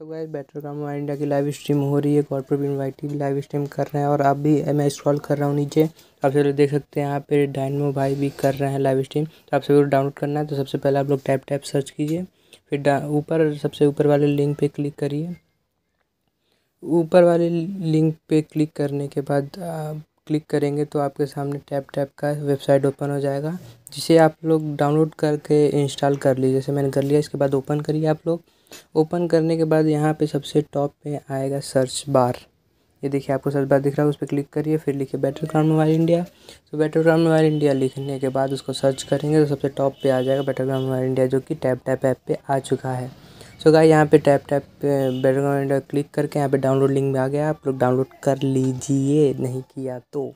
so guys better काम हमारे India की लाइव स्ट्रीम हो रही है कॉर्पोर भी इन्वाइटी लाइव स्ट्रीम कर रहे हैं और आप भी मैं स्क्रॉल कर रहा हूँ नीचे आप सभी लोग देख सकते हैं यहाँ पे डायनमो भाई भी कर रहे हैं लाइव स्ट्रीम तो आप सभी लोग डाउनलोड करना है तो सबसे पहले आप लोग टैप टैप सर्च कीजिए फिर ऊपर सबसे ऊपर वाले लिंक पर क्लिक करिए ऊपर वाले लिंक पे क्लिक करने के बाद क्लिक करेंगे तो आपके सामने टैप टैप का वेबसाइट ओपन हो जाएगा जिसे आप लोग डाउनलोड करके इंस्टॉल कर लीजिए जैसे मैंने कर लिया इसके बाद ओपन करिए आप लोग ओपन करने के बाद यहाँ पे सबसे टॉप पे आएगा सर्च बार ये देखिए आपको सर्च बार दिख रहा है उस पर क्लिक करिए फिर लिखिए बैटर ग्राउंड मोबाइल इंडिया तो बैटर ग्राउंड मोबाइल इंडिया लिखने के बाद उसको सर्च करेंगे तो सबसे टॉप पर आ जाएगा बैटर ग्राउंड मोबाइल इंडिया जो कि टैप टैप ऐप पर आ चुका है सो गाय यहाँ पे टैप टैप बैकग्राउंड क्लिक करके यहाँ पे डाउनलोड लिंक में आ गया आप लोग डाउनलोड कर लीजिए नहीं किया तो